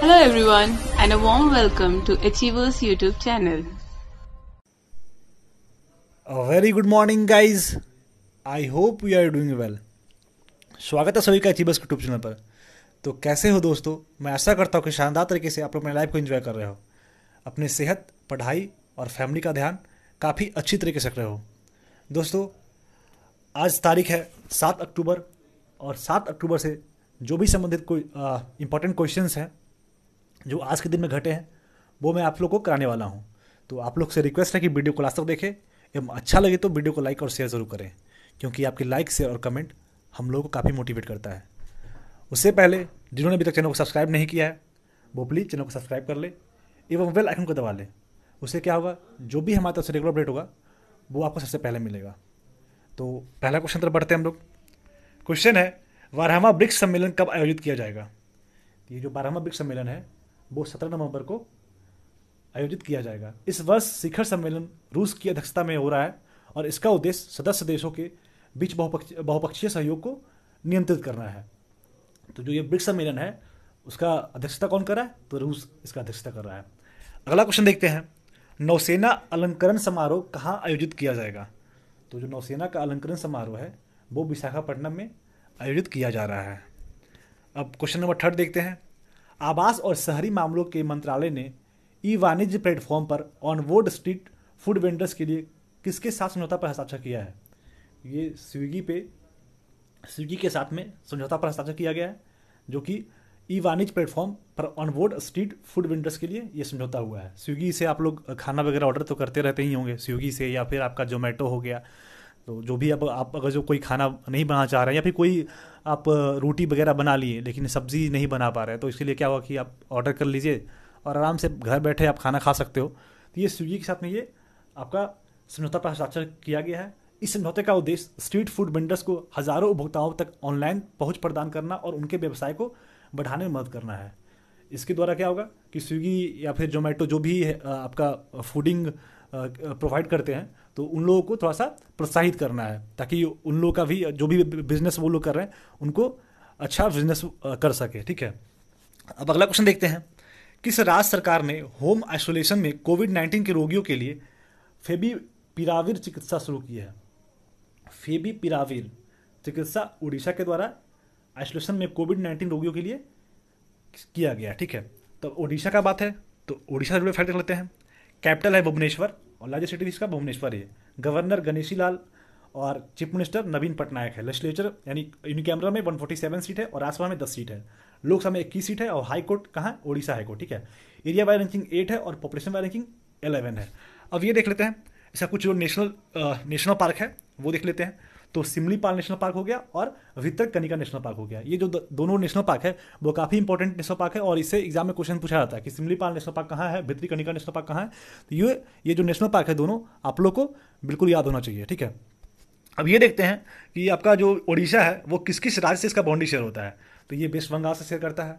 Hello everyone and a warm welcome to Achievers YouTube channel. A very good morning guys. I hope we are doing well. स्वागत है सभी का achievers YouTube channel पर तो कैसे हो दोस्तों मैं ऐसा करता हूँ कि शानदार तरीके से आप लोग अपने लाइफ को एंजॉय कर रहे हो अपनी सेहत पढ़ाई और फैमिली का ध्यान काफ़ी अच्छी तरीके से रख रहे हो दोस्तों आज तारीख है सात अक्टूबर और सात अक्टूबर से जो भी संबंधित कोई इंपॉर्टेंट क्वेश्चन हैं जो आज के दिन में घटे हैं वो मैं आप लोग को कराने वाला हूँ तो आप लोग से रिक्वेस्ट है कि वीडियो को लास्ट तक देखें एवं अच्छा लगे तो वीडियो को लाइक और शेयर ज़रूर करें क्योंकि आपके लाइक शेयर और कमेंट हम लोगों को काफ़ी मोटिवेट करता है उससे पहले जिन्होंने अभी तक चैनल को सब्सक्राइब नहीं किया है वो प्लीज़ चैनल को सब्सक्राइब कर ले एवं बेल आइकन को दबा लें उससे क्या होगा जो भी हमारे तरफ से रेगुलर अपडेट होगा वो आपको सबसे पहले मिलेगा तो पहला क्वेश्चन तरफ बढ़ते हैं हम लोग क्वेश्चन है बारहवा ब्रिक्स सम्मेलन कब आयोजित किया जाएगा ये जो बारहवा ब्रिक्स सम्मेलन है वो सत्रह नवंबर को आयोजित किया जाएगा इस वर्ष शिखर सम्मेलन रूस की अध्यक्षता में हो रहा है और इसका उद्देश्य सदस्य देशों के बीच बहुपक्षीय बहुपक्षीय सहयोग को नियंत्रित करना है तो जो ये ब्रिक्स सम्मेलन है उसका अध्यक्षता कौन कर रहा है तो रूस इसका अध्यक्षता कर रहा है अगला क्वेश्चन देखते हैं नौसेना अलंकरण समारोह कहाँ आयोजित किया जाएगा तो जो नौसेना का अलंकरण समारोह है वो विशाखापट्टनम में आयोजित किया जा रहा है अब क्वेश्चन नंबर थर्ड देखते हैं आवास और शहरी मामलों के मंत्रालय ने ई वाणिज्य प्लेटफॉर्म पर ऑन वोड स्ट्रीट फूड वेंडर्स के लिए किसके साथ समझौता पर हस्ताक्षर किया है ये स्विगी पे स्विगी के साथ में समझौता पर हस्ताक्षर किया गया है जो कि ई वाणिज्य प्लेटफॉर्म पर ऑन वोड स्ट्रीट फूड वेंडर्स के लिए ये समझौता हुआ है स्विगी से आप लोग खाना वगैरह ऑर्डर तो करते रहते ही होंगे स्विगी से या फिर आपका जोमेटो हो गया तो जो भी अब आप अगर जो कोई खाना नहीं बनाना चाह रहे हैं या फिर कोई आप रोटी वगैरह बना लिए लेकिन सब्ज़ी नहीं बना पा रहे हैं तो इसके लिए क्या हुआ कि आप ऑर्डर कर लीजिए और आराम से घर बैठे आप खाना खा सकते हो तो ये स्विगी के साथ में ये आपका समझौता पर हस्ताक्षर किया गया है इस समझौते का उद्देश्य स्ट्रीट फूड वेंडर्स को हज़ारों उपभोक्ताओं तक ऑनलाइन पहुँच प्रदान करना और उनके व्यवसाय को बढ़ाने में मदद करना है इसके द्वारा क्या होगा कि स्विगी या फिर जोमेटो जो भी आपका फूडिंग प्रोवाइड करते हैं तो उन लोगों को थोड़ा सा प्रोत्साहित करना है ताकि उन लोगों का भी जो भी बिजनेस वो लोग कर रहे हैं उनको अच्छा बिजनेस कर सके ठीक है अब अगला क्वेश्चन देखते हैं किस राज्य सरकार ने होम आइसोलेशन में कोविड नाइन्टीन के रोगियों के लिए फेबी पिराविर चिकित्सा शुरू की है फेबी पिराविर चिकित्सा उड़ीसा के द्वारा आइसोलेशन में कोविड नाइन्टीन रोगियों के लिए किया गया ठीक है तो उड़ीसा का बात है तो उड़ीसा जुड़े फैक्ट लेते हैं कैपिटल है भुवनेश्वर और लार्जेस्ट सिटी इसका भुवनेश्वर है गवर्नर गणेशी लाल और चीफ मिनिस्टर नवीन पटनायक है लेजिस्लेचर यानी इन कैमरा में 147 सीट है और राज्यसभा में 10 सीट है लोकसभा में इक्कीस सीट है और हाई कोर्ट कहाँ ओडिशा हाई कोर्ट ठीक है एरिया बाई रैंकिंग एट है और पॉपुलेशन वाई रैंकिंग एलेवन है अब ये देख लेते हैं इसका कुछ जो नेशनल नेशनल पार्क है वो देख लेते हैं तो सिमलीपाल नेशनल पार्क हो गया और कनिका नेशनल पार्क हो गया ये जो दोनों नेशनल पार्क है वो काफ़ी इंपॉर्टेंट नेशनल पार्क है और इसे एग्जाम में क्वेश्चन पूछा जाता है कि सिमलीपाल नेशनल पार्क कहाँ है भित्री कनिका नेशनल पार्क कहाँ है तो ये ये जो नेशनल पार्क है दोनों आप लोग को बिल्कुल याद होना चाहिए ठीक है अब ये देखते हैं कि आपका जो ओडिशा है वो किस किस राज्य से इसका बाउंड्री शेयर होता है तो ये वेस्ट बंगाल से शेयर करता है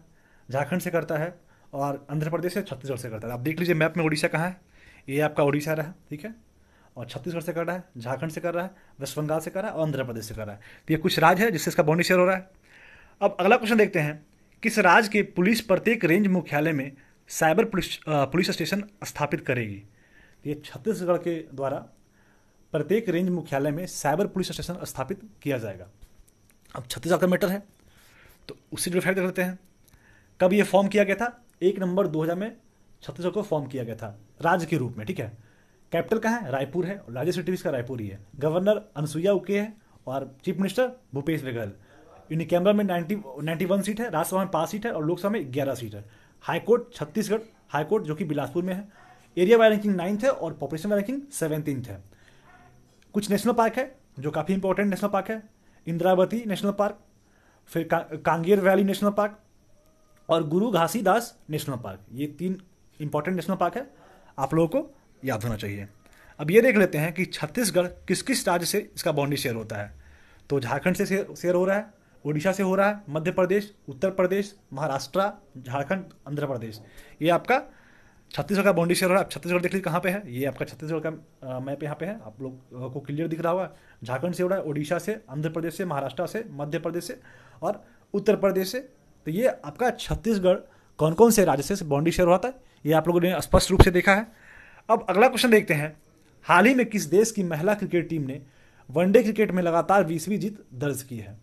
झारखंड से करता है और आंध्र प्रदेश से छत्तीसगढ़ से करता है आप देख लीजिए मैप में उड़ीसा कहाँ है ये आपका ओडिशा रहा ठीक है और छत्तीसगढ़ से कर रहा है झारखंड से कर रहा है वेस्ट बंगाल से कर रहा है और आंध्र प्रदेश से कर रहा है तो ये कुछ राज्य है जिससे इसका बॉन्डी शेयर हो रहा है अब अगला क्वेश्चन देखते हैं किस राज्य के पुलिस प्रत्येक रेंज मुख्यालय में साइबर पुलिस पुलिस स्टेशन स्थापित करेगी तो ये छत्तीसगढ़ के द्वारा प्रत्येक रेंज मुख्यालय में साइबर पुलिस स्टेशन स्थापित किया जाएगा अब छत्तीसगढ़ का मैटर है तो उससे जो फैक्ट करते हैं कब ये फॉर्म किया गया था एक नंबर दो में छत्तीसगढ़ को फॉर्म किया गया था राज्य के रूप में ठीक है कैपिटल कहाँ है रायपुर है लार्जेस्ट सिटी इसका रायपुर ही है गवर्नर अनुसुईया उके है और chief minister Bhupesh Baghel unicameral में नाइन्टी नाइन्टी वन सीट है राज्यसभा में पाँच सीट है और लोकसभा में ग्यारह सीट है हाईकोर्ट छत्तीसगढ़ हाईकोर्ट जो कि बिलासपुर में है एरिया वाई रैंकिंग नाइन्थ है और पॉपुलेशन वाई रैंकिंग सेवनटीन्थ है कुछ नेशनल पार्क है जो काफ़ी इंपॉर्टेंट नेशनल पार्क है इंद्रावती नेशनल पार्क फिर का, कांगेर वैली नेशनल पार्क और गुरु घासीदास नेशनल पार्क ये तीन इंपॉर्टेंट नेशनल पार्क है आप लोगों को याद होना चाहिए अब ये देख लेते हैं कि छत्तीसगढ़ किस किस राज्य से इसका बाउंड्री शेयर होता है तो झारखंड से शेयर हो रहा है उड़ीसा से हो रहा है मध्य प्रदेश उत्तर प्रदेश महाराष्ट्र झारखंड आंध्र प्रदेश ये आपका छत्तीसगढ़ का बाउंड्री शेयर हो रहा है आप छत्तीसगढ़ देख लीजिए कहाँ पे है ये आपका छत्तीसगढ़ का मैप यहाँ पे है आप लोग को क्लियर दिख रहा होगा झारखंड से हो रहा है उड़ीसा से आंध्र प्रदेश से महाराष्ट्र से मध्य प्रदेश से और उत्तर प्रदेश से तो ये आपका छत्तीसगढ़ कौन कौन से राज्य से बाउंड्री शेयर हुआ था ये आप लोगों ने स्पष्ट रूप से देखा है अब अगला क्वेश्चन देखते हैं हाल ही में किस देश की महिला क्रिकेट टीम ने वनडे क्रिकेट में लगातार बीसवीं जीत दर्ज की है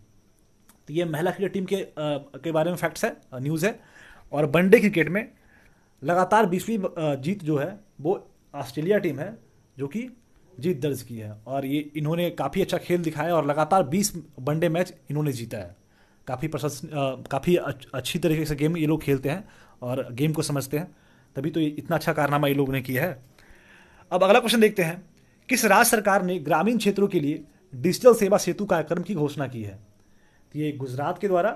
तो ये महिला क्रिकेट टीम के आ, के बारे में फैक्ट्स है न्यूज़ है और वनडे क्रिकेट में लगातार बीसवीं जीत जो है वो ऑस्ट्रेलिया टीम है जो कि जीत दर्ज की है और ये इन्होंने काफ़ी अच्छा खेल दिखाया और लगातार 20 वनडे मैच इन्होंने जीता है काफ़ी प्रशंस काफ़ी अच्छी तरीके से गेम ये लोग खेलते हैं और गेम को समझते हैं तभी तो इतना अच्छा कारनामा ये लोगों ने किया है अब अगला क्वेश्चन देखते हैं किस राज्य सरकार ने ग्रामीण क्षेत्रों के लिए डिजिटल सेवा सेतु कार्यक्रम की घोषणा की है तो ये गुजरात के द्वारा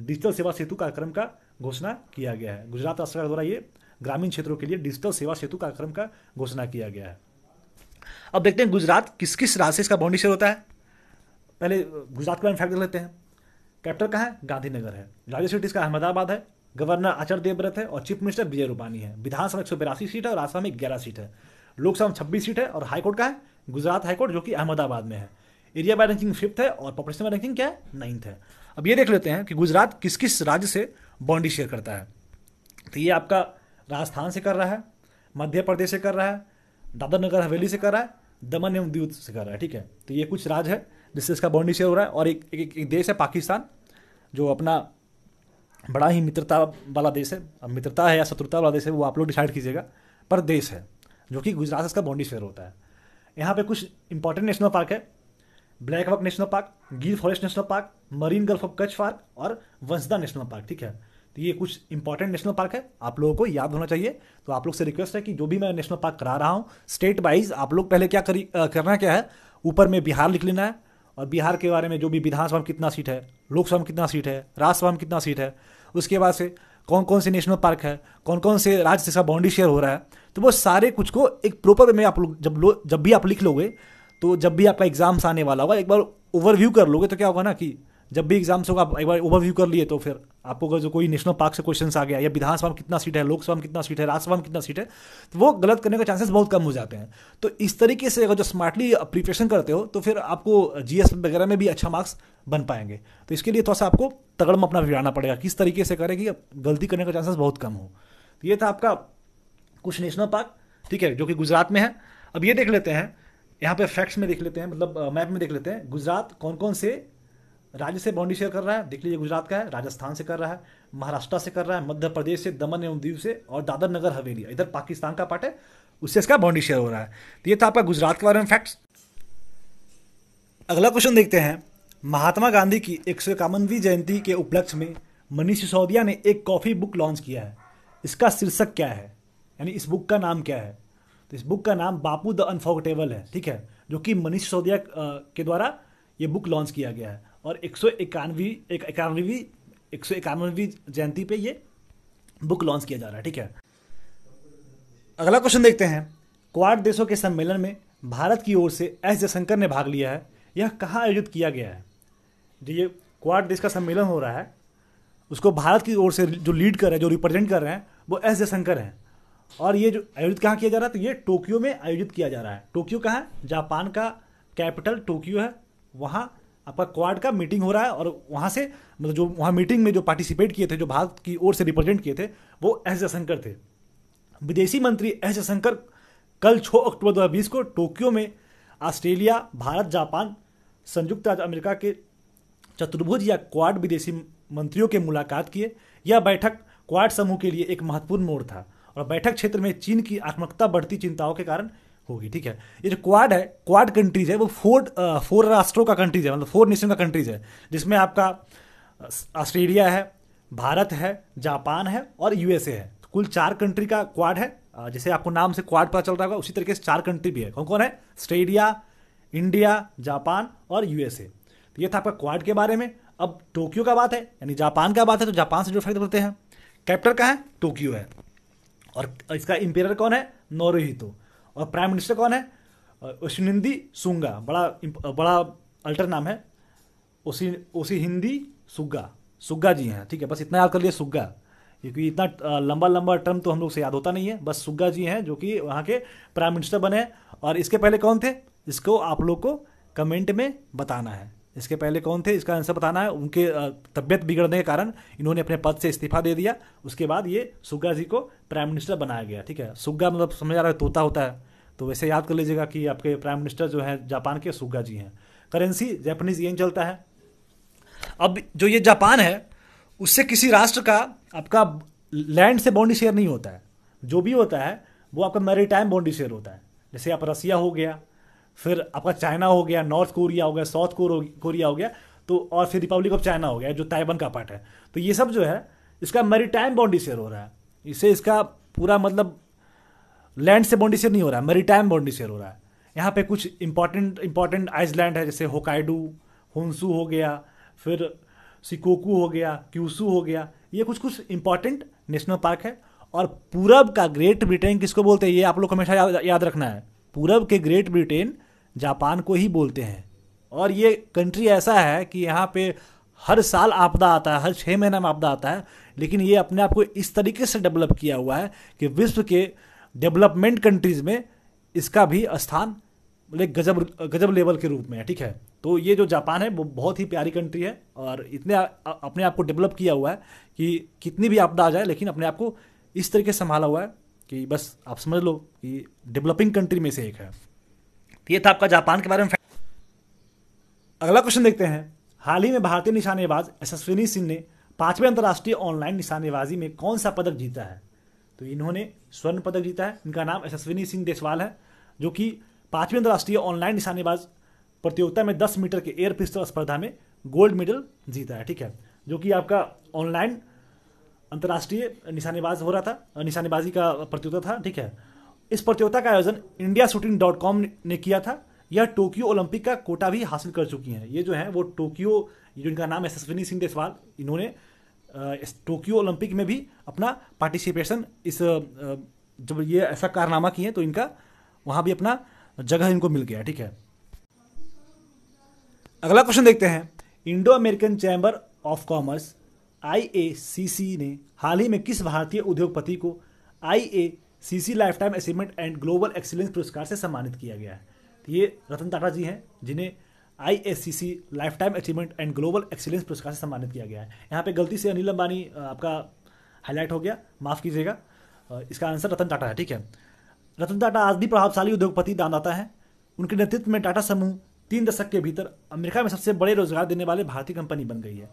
डिजिटल सेवा सेतु कार्यक्रम का घोषणा किया गया है गुजरात राज्य सरकार द्वारा ये ग्रामीण क्षेत्रों के लिए डिजिटल सेवा सेतु कार्यक्रम का घोषणा किया गया है अब देखते हैं गुजरात किस किस राज्य से इसका बाउंड्री होता है पहले गुजरात के बारे में फैक्ट देख लेते हैं कैपिटल कहाँ है गांधीनगर है राज्य सिटीज इसका अहमदाबाद है गवर्नर आचार्य देवव्रत है और चीफ मिनिस्टर विजय रूपानी है विधानसभा एक सौ बिरासी सीट है और आसाम में ग्यारह सीट है लोकसभा में छब्बीस सीट है और हाईकोर्ट का है गुजरात हाईकोर्ट जो कि अहमदाबाद में है एरिया बाय रैंकिंग फिफ्थ है और पॉपुलेशन बाय रैंकिंग क्या है नाइन्थ है अब ये देख लेते हैं कि गुजरात किस किस राज्य से बाउंड्री शेयर करता है तो ये आपका राजस्थान से कर रहा है मध्य प्रदेश से कर रहा है दादर नगर हवेली से कर रहा है दमन एवं दीव से कर रहा है ठीक है तो ये कुछ राज्य है जिससे इसका बाउंड्री शेयर हो रहा है और एक एक, एक देश है पाकिस्तान जो अपना बड़ा ही मित्रता वाला देश है अब मित्रता है या शत्रुता वाला देश है वो आप लोग डिसाइड कीजिएगा पर देश है जो कि गुजरात का बाउंड्री शहर होता है यहाँ पे कुछ इंपॉर्टेंट नेशनल पार्क है black buck national park Gir forest national park marine gulf of Kutch park और वंसदा नेशनल पार्क ठीक है तो ये कुछ इंपॉर्टेंट नेशनल पार्क है आप लोगों को याद होना चाहिए तो आप लोग से रिक्वेस्ट है कि जो भी मैं नेशनल पार्क करा रहा हूँ स्टेट वाइज आप लोग पहले क्या करी आ, करना क्या है ऊपर में बिहार लिख लेना है और बिहार के बारे में जो भी विधानसभा में कितना सीट है लोकसभा में कितना सीट है राज्यसभा में कितना सीट है उसके बाद से कौन कौन से नेशनल पार्क है कौन कौन से राज्य से बाउंड्री शेयर हो रहा है तो वो सारे कुछ को एक प्रॉपर में आप लोग जब लो जब भी आप लिख लोगे तो जब भी आपका एग्जाम्स आने वाला होगा एक बार ओवरव्यू कर लोगे तो क्या होगा ना कि जब भी एग्जाम्स होगा एक बार ओवरव्यू कर लिए तो फिर आपको अगर जो कोई नेशनल पार्क से क्वेश्चन आ गया या विधानसभा में कितना सीट है लोकसभा में कितना सीट है राज्यसभा में कितना सीट है तो वो गलत करने का चांसेस बहुत कम हो जाते हैं तो इस तरीके से अगर जो स्मार्टली प्रिपरेशन करते हो तो फिर आपको जी वगैरह में भी अच्छा मार्क्स बन पाएंगे तो इसके लिए थोड़ा सा आपको तगड़म अपना भिड़ाना पड़ेगा किस तरीके से करें कि गलती करने का चांसेस बहुत कम हो तो ये था आपका कुछ नेशनल पार्क ठीक है जो कि गुजरात में है अब ये देख लेते हैं यहाँ पे फैक्ट्स में देख लेते हैं मतलब मैप uh, में देख लेते हैं गुजरात कौन कौन से राज्य से बाउंड्री शेयर कर रहा है देख लीजिए गुजरात का है राजस्थान से कर रहा है महाराष्ट्र से कर रहा है मध्य प्रदेश से दमन एवं दीव से और दादर नगर हवेली इधर पाकिस्तान का पार्ट है उससे इसका बाउंड्री शेयर हो रहा है तो ये था आपका गुजरात के बारे में फैक्ट्स अगला क्वेश्चन देखते हैं महात्मा गांधी की एक सौ इक्यावनवीं जयंती के उपलक्ष्य में मनीष सिसोदिया ने एक कॉफ़ी बुक लॉन्च किया है इसका शीर्षक क्या है यानी इस बुक का नाम क्या है तो इस बुक का नाम बापू द अनफॉर्गेटेबल है ठीक है जो कि मनीष सिसोदिया के द्वारा ये बुक लॉन्च किया गया है और एक सौ इक्यानवी एक इक्यानवी एक सौ इक्यानवेवी जयंती पे ये बुक लॉन्च किया जा रहा है ठीक है अगला क्वेश्चन देखते हैं क्वाड देशों के सम्मेलन में भारत की ओर से एस जयशंकर ने भाग लिया है यह कहाँ आयोजित किया गया है जो ये क्वाड देश का सम्मेलन हो रहा है उसको भारत की ओर से जो लीड कर रहे हैं जो रिप्रेजेंट कर रहे हैं वो एस जयशंकर हैं और ये जो आयोजित कहाँ किया जा रहा है तो ये टोक्यो में आयोजित किया जा रहा है टोक्यो कहाँ है जापान का कैपिटल टोक्यो है वहाँ आपका क्वाड का मीटिंग हो रहा है और वहाँ से मतलब जो वहाँ मीटिंग में जो पार्टिसिपेट किए थे जो भारत की ओर से रिप्रेजेंट किए थे वो एस जयशंकर थे विदेशी मंत्री एस जयशंकर कल छः अक्टूबर दो को टोक्यो में ऑस्ट्रेलिया भारत जापान संयुक्त राज्य अमेरिका के चतुर्भुज या क्वाड विदेशी मंत्रियों के मुलाकात किए यह बैठक क्वाड समूह के लिए एक महत्वपूर्ण मोड़ था और बैठक क्षेत्र में चीन की आत्मकता बढ़ती चिंताओं के कारण होगी ठीक है ये जो क्वाड है क्वाड कंट्रीज है वो फोर फोर uh, राष्ट्रों का कंट्रीज है मतलब फोर नेशन का कंट्रीज है जिसमें आपका ऑस्ट्रेलिया uh, है भारत है जापान है और यूएसए है तो कुल चार कंट्री का क्वाड है uh, जैसे आपको नाम से क्वाड पता चल रहा होगा उसी तरीके से चार कंट्री भी है कौन कौन है ऑस्ट्रेलिया इंडिया जापान और यूएसए तो ये था आपका क्वाड के बारे में अब टोक्यो का बात है यानी जापान का बात है तो जापान से जो फैक्ट बोलते हैं कैपिटल कहाँ है टोक्यो है और इसका इंपेरियर कौन है नोरोहितो और प्राइम मिनिस्टर कौन है हिंदी सुंगा बड़ा बड़ा अल्टर नाम है उसी उसी हिंदी सुग्गा सुग्गा जी हैं ठीक है बस इतना याद कर लिए सुग्गा क्योंकि इतना लंबा लंबा टर्म तो हम लोग से याद होता नहीं है बस सुग्गा जी हैं जो कि वहाँ के प्राइम मिनिस्टर बने और इसके पहले कौन थे इसको आप लोग को कमेंट में बताना है इसके पहले कौन थे इसका आंसर बताना है उनके तबियत बिगड़ने के कारण इन्होंने अपने पद से इस्तीफा दे दिया उसके बाद ये सुग्गा जी को प्राइम मिनिस्टर बनाया गया ठीक है सुग्गा मतलब समझ आ रहा है तोता होता है तो वैसे याद कर लीजिएगा कि आपके प्राइम मिनिस्टर जो है जापान के सुग्गा जी हैं करेंसी जैपनीज यही चलता है अब जो ये जापान है उससे किसी राष्ट्र का आपका लैंड से बाउंड्री शेयर नहीं होता है जो भी होता है वो आपका मेरी टाइम बाउंड्री शेयर होता है जैसे आप रसिया हो गया फिर आपका चाइना हो गया नॉर्थ कोरिया हो गया साउथ कोरिया हो गया तो और फिर रिपब्लिक ऑफ चाइना हो गया जो ताइवान का पार्ट है तो ये सब जो है इसका मेरी टाइम बाउंड्री शेयर हो रहा है इससे इसका पूरा मतलब लैंड से बाउंड्री शेयर नहीं हो रहा है मेरी टाइम बाउंड्री शेयर हो रहा है यहाँ पे कुछ इंपॉर्टेंट इंपॉर्टेंट आइसलैंड है जैसे होकाइडू होंसू हो गया फिर सिकोकू हो गया क्यूसू हो गया ये कुछ कुछ इंपॉर्टेंट नेशनल पार्क है और पूरब का ग्रेट ब्रिटेन किसको बोलते हैं ये आप लोग हमेशा याद, याद रखना है पूरब के ग्रेट ब्रिटेन जापान को ही बोलते हैं और ये कंट्री ऐसा है कि यहाँ पे हर साल आपदा आता है हर छः महीने में आपदा आता है लेकिन ये अपने आप को इस तरीके से डेवलप किया हुआ है कि विश्व के डेवलपमेंट कंट्रीज़ में इसका भी स्थान मतलब गजब गजब लेवल के रूप में है ठीक है तो ये जो जापान है वो बहुत ही प्यारी कंट्री है और इतने अपने आप को डेवलप किया हुआ है कि कितनी भी आपदा आ जाए लेकिन अपने आप को इस तरीके से संभाला हुआ है कि बस आप समझ लो कि डेवलपिंग कंट्री में से एक है ये था आपका जापान के बारे में अगला क्वेश्चन देखते हैं हाल ही में भारतीय निशानेबाज यशस्विनी सिंह ने पांचवें अंतर्राष्ट्रीय ऑनलाइन निशानेबाजी में कौन सा पदक जीता है तो इन्होंने स्वर्ण पदक जीता है इनका नाम यशस्विनी सिंह देसवाल है जो कि पांचवें अंतर्राष्ट्रीय ऑनलाइन निशानेबाज प्रतियोगिता में दस मीटर के एयर पिस्टल स्पर्धा में गोल्ड मेडल जीता है ठीक है जो कि आपका ऑनलाइन अंतर्राष्ट्रीय निशानेबाज हो रहा था निशानेबाजी का प्रतियोगिता था ठीक है इस प्रतियोगिता का आयोजन इंडिया शूटिंग डॉट कॉम ने किया था यह टोक्यो ओलंपिक का कोटा भी हासिल कर चुकी हैं ये जो है वो टोक्यो जिनका नाम है सस्विनी सिंह देसवाल इन्होंने टोक्यो ओलंपिक में भी अपना पार्टिसिपेशन इस जब ये ऐसा कारनामा किए तो इनका वहां भी अपना जगह इनको मिल गया ठीक है अगला क्वेश्चन देखते हैं Indo American chamber of commerce I ने हाल ही में किस भारतीय उद्योगपति को I C C lifetime achievement and global excellence पुरस्कार से सम्मानित किया गया है तो ये रतन टाटा जी हैं जिन्हें I S C C lifetime achievement and global excellence पुरस्कार से सम्मानित किया गया है यहाँ पे गलती से अनिल अंबानी आपका हाईलाइट हो गया माफ़ कीजिएगा इसका आंसर रतन टाटा है ठीक है रतन टाटा आज भी प्रभावशाली उद्योगपति दानदाता है उनके नेतृत्व में टाटा समूह तीन दशक के भीतर अमेरिका में सबसे बड़े रोजगार देने वाले भारतीय कंपनी बन गई है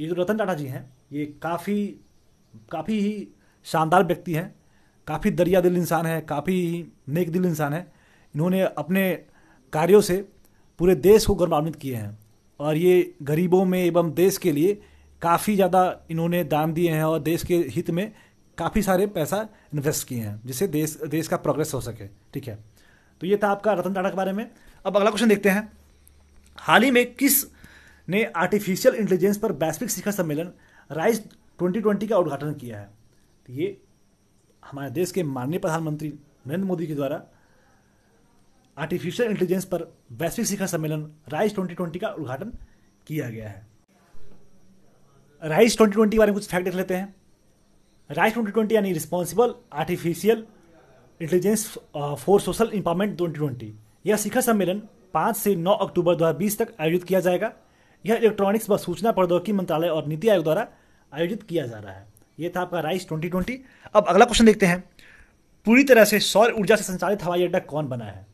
ये जो रतन टाटा जी हैं ये काफ़ी काफ़ी ही शानदार व्यक्ति हैं काफ़ी दरिया दिल इंसान है काफ़ी नेक दिल इंसान है इन्होंने अपने कार्यों से पूरे देश को गौरवान्वित किए हैं और ये गरीबों में एवं देश के लिए काफ़ी ज़्यादा इन्होंने दान दिए हैं और देश के हित में काफ़ी सारे पैसा इन्वेस्ट किए हैं जिससे देश देश का प्रोग्रेस हो सके ठीक है तो ये था आपका रतन टाटा के बारे में अब अगला क्वेश्चन देखते हैं हाल ही में किस ने आर्टिफिशियल इंटेलिजेंस पर वैश्विक शिखर सम्मेलन राइज 2020 का उद्घाटन किया है तो ये हमारे देश के माननीय प्रधानमंत्री नरेंद्र मोदी के द्वारा आर्टिफिशियल इंटेलिजेंस पर वैश्विक शिखर सम्मेलन राइस 2020 का उद्घाटन किया गया है राइस 2020 के बारे में कुछ फैक्ट देख लेते हैं राइस 2020 यानी responsible artificial intelligence for social empowerment 2020 यह शिखर सम्मेलन 5 से 9 अक्टूबर 2020 तक आयोजित किया जाएगा यह इलेक्ट्रॉनिक्स व सूचना प्रौद्योगिकी मंत्रालय और नीति आयोग द्वारा आयोजित किया जा रहा है ये था आपका राइस 2020 अब अगला क्वेश्चन देखते हैं पूरी तरह से सौर ऊर्जा से संचालित हवाई अड्डा कौन बना है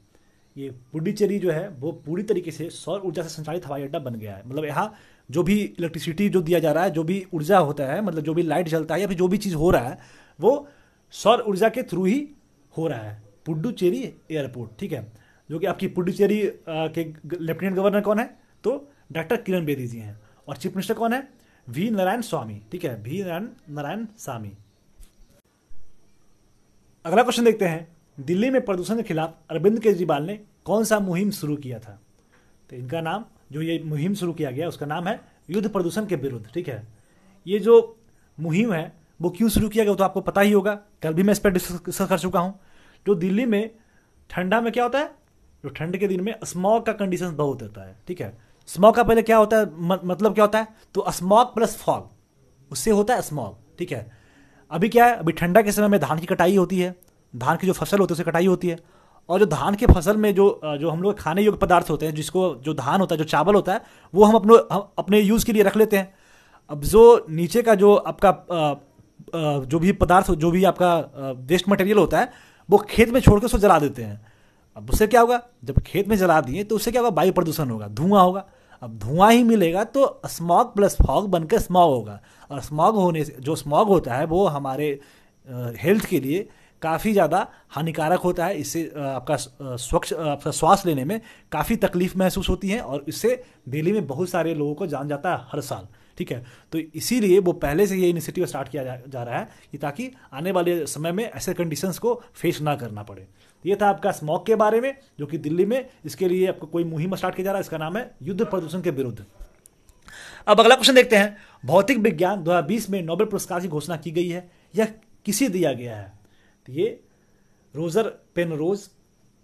ये पुडुचेरी जो है वो पूरी तरीके से सौर ऊर्जा से संचालित हवाई अड्डा बन गया है मतलब यहाँ जो भी इलेक्ट्रिसिटी जो दिया जा रहा है जो भी ऊर्जा होता है मतलब जो भी लाइट जलता है या फिर जो भी चीज़ हो रहा है वो सौर ऊर्जा के थ्रू ही हो रहा है पुडुचेरी एयरपोर्ट ठीक है जो कि आपकी पुडुचेरी के लेफ्टिनेंट गवर्नर कौन है तो डॉक्टर किरण बेदी जी हैं और चीफ मिनिस्टर कौन है वी नारायण स्वामी ठीक है वी नारायण नारायण स्वामी अगला क्वेश्चन देखते हैं दिल्ली में प्रदूषण के खिलाफ अरविंद केजरीवाल ने कौन सा मुहिम शुरू किया था तो इनका नाम जो ये मुहिम शुरू किया गया उसका नाम है युद्ध प्रदूषण के विरुद्ध ठीक है ये जो मुहिम है वो क्यों शुरू किया गया तो आपको पता ही होगा कल भी मैं इस पर डिस्कस कर चुका हूँ जो दिल्ली में ठंडा में क्या होता है जो ठंड के दिन में स्मॉग का कंडीशन बहुत होता है ठीक है स्मॉग का पहले क्या होता है मतलब क्या होता है तो स्मॉग प्लस फॉग उससे होता है स्मॉग ठीक है अभी क्या है अभी ठंडा के समय में धान की कटाई होती है धान की जो फसल होती है उसे कटाई होती है और जो धान के फसल में जो जो हम लोग खाने योग्य पदार्थ होते हैं जिसको जो धान होता है जो चावल होता है वो हम अपने हम अपने यूज़ के लिए रख लेते हैं अब जो नीचे का जो आपका जो भी पदार्थ जो भी आपका वेस्ट मटेरियल होता है वो खेत में छोड़ के उसको जला देते हैं अब उससे क्या होगा जब खेत में जला दिए तो उससे क्या होगा वायु प्रदूषण होगा धुआं होगा अब धुआं ही मिलेगा तो स्मॉग प्लस फॉग बनकर स्मॉग होगा और स्मॉग होने से जो स्मॉग होता है वो हमारे हेल्थ के लिए काफ़ी ज़्यादा हानिकारक होता है इससे आपका स्वच्छ आपका श्वास लेने में काफ़ी तकलीफ महसूस होती है और इससे दिल्ली में बहुत सारे लोगों को जान जाता है हर साल ठीक है तो इसीलिए वो पहले से ये इनिशिएटिव स्टार्ट किया जा, जा रहा है कि ताकि आने वाले समय में ऐसे कंडीशंस को फेस ना करना पड़े तो ये था आपका स्मॉक के बारे में जो कि दिल्ली में इसके लिए आपको कोई मुहिम स्टार्ट किया जा रहा है इसका नाम है युद्ध प्रदूषण के विरुद्ध अब अगला क्वेश्चन देखते हैं भौतिक विज्ञान 2020 में नोबेल पुरस्कार की घोषणा की गई है यह किसे दिया गया है तो ये रोजर पेनरोज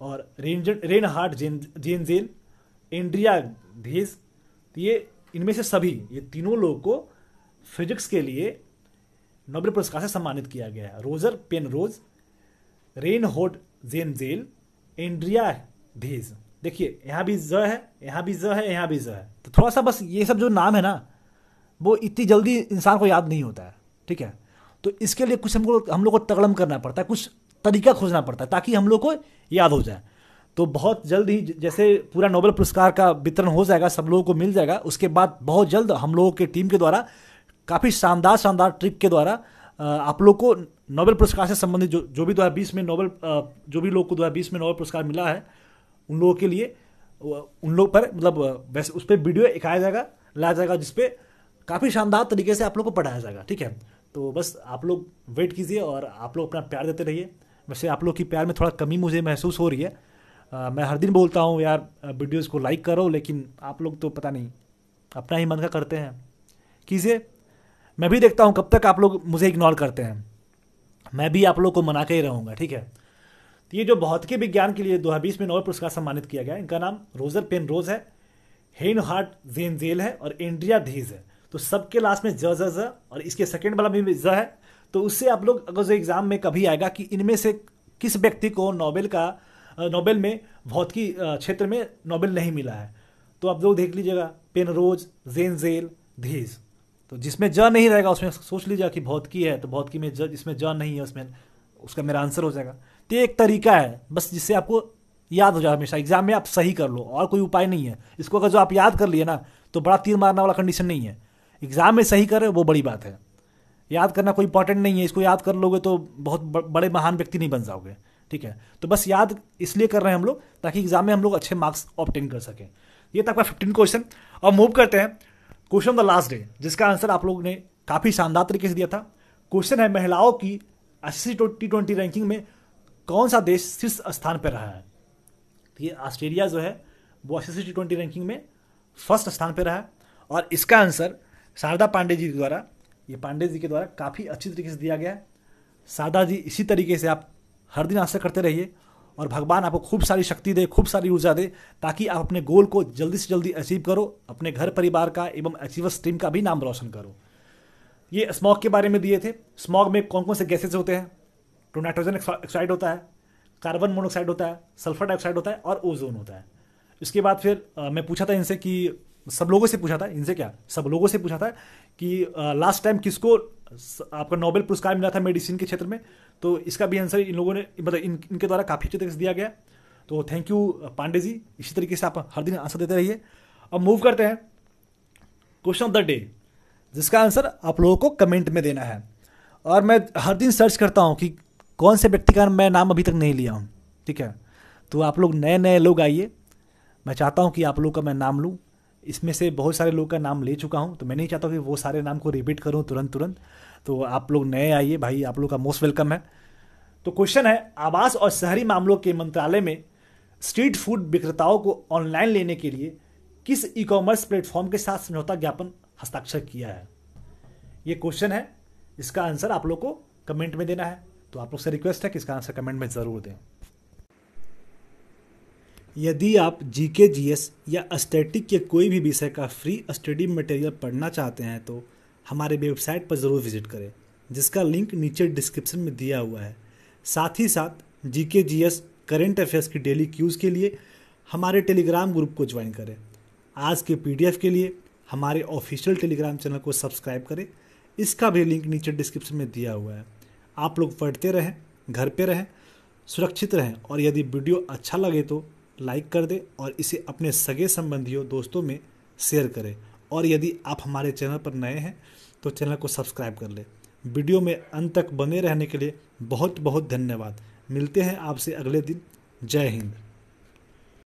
और Reinhard Genzel Andrea Ghez तो ये इनमें से सभी ये तीनों लोगों को फिजिक्स के लिए नोबेल पुरस्कार से सम्मानित किया गया है रोजर पेन रोज रेन होट जेन जेल एंड्रिया भेज देखिए यहाँ भी ज है यहाँ भी ज है यहाँ भी ज है तो थोड़ा सा बस ये सब जो नाम है ना वो इतनी जल्दी इंसान को याद नहीं होता है ठीक है तो इसके लिए कुछ हमको हम लोग को तगड़म करना पड़ता है कुछ तरीका खोजना पड़ता है ताकि हम लोग को याद हो जाए तो बहुत जल्द ही जैसे पूरा नोबेल पुरस्कार का वितरण हो जाएगा सब लोगों को मिल जाएगा उसके बाद बहुत जल्द हम लोगों के टीम के द्वारा काफ़ी शानदार शानदार ट्रिप के द्वारा आप लोग को नोबेल पुरस्कार से संबंधित जो जो भी दो हज़ार बीस में नोबेल जो भी लोग को दो हज़ार बीस में नोबेल पुरस्कार मिला है उन लोगों के लिए उन लोग पर मतलब वैसे उस पर वीडियो दिखाया जाएगा लाया जाएगा जिसपे काफ़ी शानदार तरीके से आप लोग को पढ़ाया जाएगा ठीक है तो बस आप लोग वेट कीजिए और आप लोग अपना प्यार देते रहिए वैसे आप लोग की प्यार में थोड़ा कमी मुझे महसूस हो रही है आ, मैं हर दिन बोलता हूँ यार वीडियोज़ को लाइक करो लेकिन आप लोग तो पता नहीं अपना ही मन का करते हैं कीजिए मैं भी देखता हूँ कब तक आप लोग मुझे इग्नोर करते हैं मैं भी आप लोग को मना के ही रहूँगा ठीक है तो ये जो भौतिकी विज्ञान के लिए दो में नोबेल पुरस्कार सम्मानित किया गया इनका नाम रोजर पेन रोज है हेन हार्ट जेन जेल है और इंडिया धीज है तो सबके लास्ट में ज ज ज और इसके सेकेंड वाला भी ज है तो उससे आप लोग अगर जो एग्ज़ाम में कभी आएगा कि इनमें से किस व्यक्ति को नोबेल का नोबेल में भौतिकी क्षेत्र में नोबेल नहीं मिला है तो आप लोग देख लीजिएगा पेन रोज जेन जेल धीज तो जिसमें ज नहीं रहेगा उसमें सोच लीजिए कि बहुत की है तो की में ज जिसमें ज नहीं है उसमें उसका मेरा आंसर हो जाएगा तो एक तरीका है बस जिससे आपको याद हो जाए हमेशा एग्जाम में आप सही कर लो और कोई उपाय नहीं है इसको अगर जो आप याद कर लिए ना तो बड़ा तीर मारने वाला कंडीशन नहीं है एग्जाम में सही करें वो बड़ी बात है याद करना कोई इंपॉर्टेंट नहीं है इसको याद कर लोगे तो बहुत बड़े महान व्यक्ति नहीं बन जाओगे ठीक है तो बस याद इसलिए कर रहे हैं हम लोग ताकि एग्जाम में हम लोग अच्छे मार्क्स ऑप्टेन कर सकें ये था आपका फिफ्टीन क्वेश्चन और मूव करते हैं क्वेश्चन द लास्ट डे जिसका आंसर आप लोगों ने काफ़ी शानदार तरीके से दिया था क्वेश्चन है महिलाओं की अस्सी टी ट्वेंटी रैंकिंग में कौन सा देश शीर्ष स्थान पर रहा है तो ये ऑस्ट्रेलिया जो है वो अस्सी टी ट्वेंटी रैंकिंग में फर्स्ट स्थान पर रहा है और इसका आंसर शारदा पांडे जी के द्वारा ये पांडे जी के द्वारा काफ़ी अच्छी तरीके से दिया गया है शारदा जी इसी तरीके से आप हर दिन आंसर करते रहिए और भगवान आपको खूब सारी शक्ति दे खूब सारी ऊर्जा दे ताकि आप अपने गोल को जल्दी से जल्दी अचीव करो अपने घर परिवार का एवं अचीवर्स टीम का भी नाम रोशन करो ये स्मॉग के बारे में दिए थे स्मॉग में कौन कौन से गैसेज होते हैं तो नाइट्रोजन ऑक्साइड होता है कार्बन मोनोऑक्साइड होता है सल्फर डाइऑक्साइड होता है और ओजोन होता है इसके बाद फिर आ, मैं पूछा था इनसे कि सब लोगों से पूछा था इनसे क्या सब लोगों से पूछा था कि लास्ट टाइम किसको आपका नोबेल पुरस्कार मिला था मेडिसिन के क्षेत्र में तो इसका भी आंसर इन लोगों ने मतलब इन, इनके द्वारा काफ़ी अच्छे तरीके से दिया गया तो थैंक यू पांडे जी इसी तरीके से आप हर दिन आंसर देते रहिए अब मूव करते हैं क्वेश्चन ऑफ द डे जिसका आंसर आप लोगों को कमेंट में देना है और मैं हर दिन सर्च करता हूँ कि कौन से व्यक्ति का मैं नाम अभी तक नहीं लिया हूँ ठीक है तो आप लोग नए नए लोग आइए मैं चाहता हूँ कि आप लोग का मैं नाम लूँ इसमें से बहुत सारे लोग का नाम ले चुका हूँ तो मैं नहीं चाहता कि वो सारे नाम को रिपीट करूँ तुरंत तुरंत तो आप लोग नए आइए भाई आप लोग का मोस्ट वेलकम है तो क्वेश्चन है आवास और शहरी मामलों के मंत्रालय में स्ट्रीट फूड विक्रेताओं को ऑनलाइन लेने के लिए किस ई कॉमर्स प्लेटफॉर्म के साथ समझौता ज्ञापन हस्ताक्षर किया है ये क्वेश्चन है इसका आंसर आप लोग को कमेंट में देना है तो आप लोग से रिक्वेस्ट है कि इसका आंसर कमेंट में ज़रूर दें यदि आप जी के जी एस या अस्टेटिक के कोई भी विषय का फ्री स्टडी मटेरियल पढ़ना चाहते हैं तो हमारे वेबसाइट पर ज़रूर विजिट करें जिसका लिंक नीचे डिस्क्रिप्शन में दिया हुआ है साथ ही साथ G K G S current affairs की डेली क्यूज़ के लिए हमारे टेलीग्राम ग्रुप को ज्वाइन करें आज के पी के लिए हमारे ऑफिशियल टेलीग्राम चैनल को सब्सक्राइब करें इसका भी लिंक नीचे डिस्क्रिप्शन में दिया हुआ है आप लोग पढ़ते रहें घर पर रहें सुरक्षित रहें और यदि वीडियो अच्छा लगे तो लाइक कर दें और इसे अपने सगे संबंधियों दोस्तों में शेयर करें और यदि आप हमारे चैनल पर नए हैं तो चैनल को सब्सक्राइब कर लें वीडियो में अंत तक बने रहने के लिए बहुत बहुत धन्यवाद मिलते हैं आपसे अगले दिन जय हिंद